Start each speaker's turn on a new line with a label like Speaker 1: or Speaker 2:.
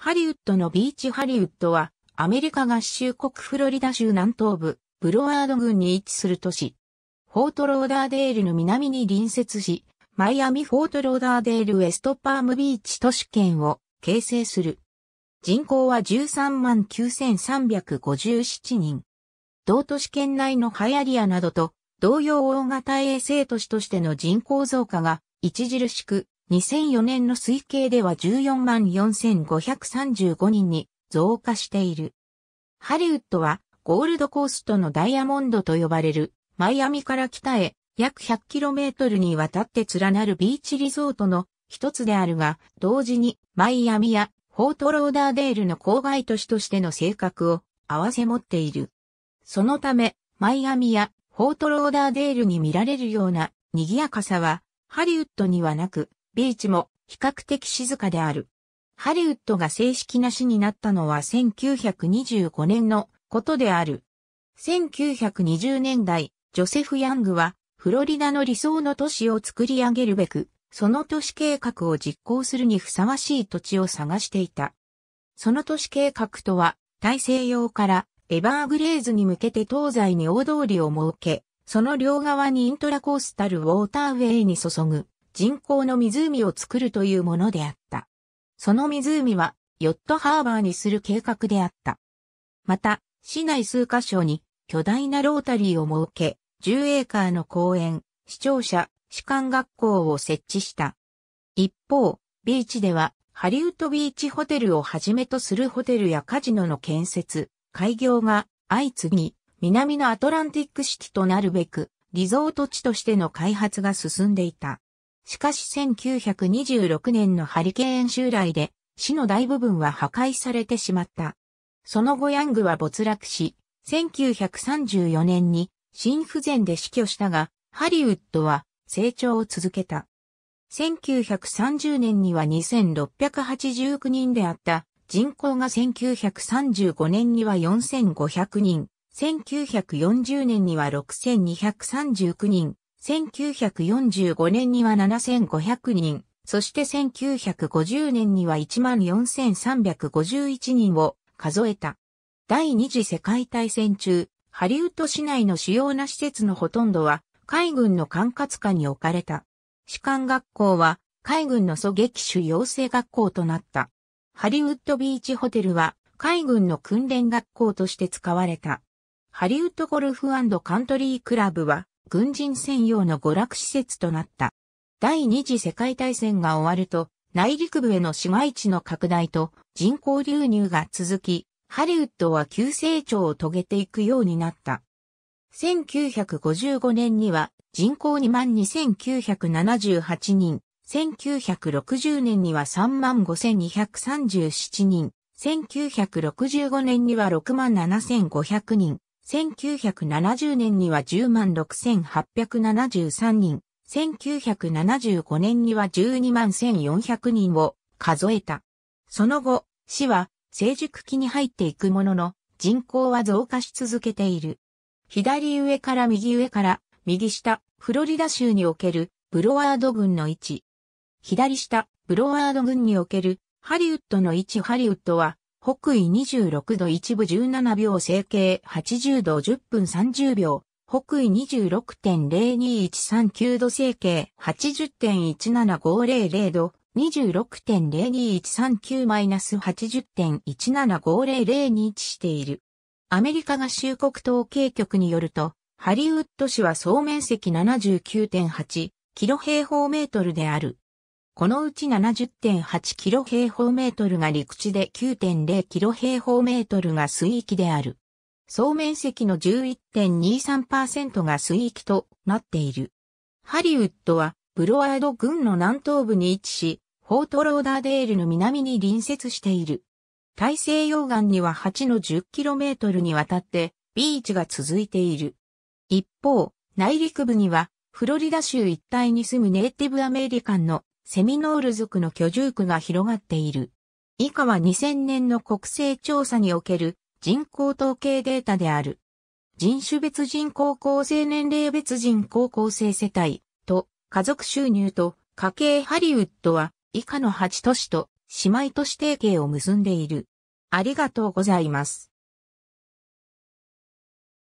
Speaker 1: ハリウッドのビーチハリウッドは、アメリカ合衆国フロリダ州南東部、ブロワード郡に位置する都市。フォートローダーデールの南に隣接し、マイアミ・フォートローダーデール・ウェストパームビーチ都市圏を形成する。人口は13万9357人。同都市圏内のハイアリアなどと同様大型衛星都市としての人口増加が著しく2004年の推計では14万4535人に増加している。ハリウッドはゴールドコーストのダイヤモンドと呼ばれるマイアミから北へ約 100km にわたって連なるビーチリゾートの一つであるが、同時にマイアミやフォートローダーデールの郊外都市としての性格を併せ持っている。そのため、マイアミやフォートローダーデールに見られるような賑やかさはハリウッドにはなく、ビーチも比較的静かである。ハリウッドが正式な市になったのは1925年のことである。1920年代、ジョセフ・ヤングは、フロリダの理想の都市を作り上げるべく、その都市計画を実行するにふさわしい土地を探していた。その都市計画とは、大西洋からエバーグレーズに向けて東西に大通りを設け、その両側にイントラコースタルウォーターウェイに注ぐ人工の湖を作るというものであった。その湖は、ヨットハーバーにする計画であった。また、市内数カ所に巨大なロータリーを設け、10エーカーの公園、視聴者、士官学校を設置した。一方、ビーチでは、ハリウッドビーチホテルをはじめとするホテルやカジノの建設、開業が相次ぎ、南のアトランティックシティとなるべく、リゾート地としての開発が進んでいた。しかし1926年のハリケーン襲来で、市の大部分は破壊されてしまった。その後ヤングは没落し、1934年に心不全で死去したが、ハリウッドは成長を続けた。1930年には2689人であった人口が1935年には4500人、1940年には6239人、1945年には7500人、そして1950年には14,351人を数えた。第二次世界大戦中、ハリウッド市内の主要な施設のほとんどは海軍の管轄下に置かれた。士官学校は海軍の狙撃手養成学校となった。ハリウッドビーチホテルは海軍の訓練学校として使われた。ハリウッドゴルフカントリークラブは軍人専用の娯楽施設となった。第二次世界大戦が終わると、内陸部への市街地の拡大と人口流入が続き、ハリウッドは急成長を遂げていくようになった。1955年には人口2万2978人、1960年には3万5237人、1965年には6万7500人、1970年には10万6873人、1975年には12万1400人を数えた。その後、市は成熟期に入っていくものの、人口は増加し続けている。左上から右上から右下、フロリダ州におけるブロワード郡の位置。左下、ブロワード郡におけるハリウッドの位置ハリウッドは北緯26度一部17秒整形80度10分30秒、北緯26.02139度整形80.17500度、26.02139-80.17500に位置している。アメリカ合衆国統計局によると、ハリウッド市は総面積79.8キロ平方メートルである。このうち 70.8km 平方メートルが陸地で 9.0km 平方メートルが水域である。総面積の11.23%が水域となっている。ハリウッドはブロワード郡の南東部に位置し、フォートローダーデールの南に隣接している。大西洋岸には8の 10km にわたってビーチが続いている。一方、内陸部にはフロリダ州一帯に住むネイティブアメリカンのセミノール族の居住区が広がっている。以下は2000年の国勢調査における人口統計データである。人種別人口構成年齢別人口構成世帯と家族収入と家計ハリウッドは以下の8都市と姉妹都市提携を結んでいる。ありがとうございます。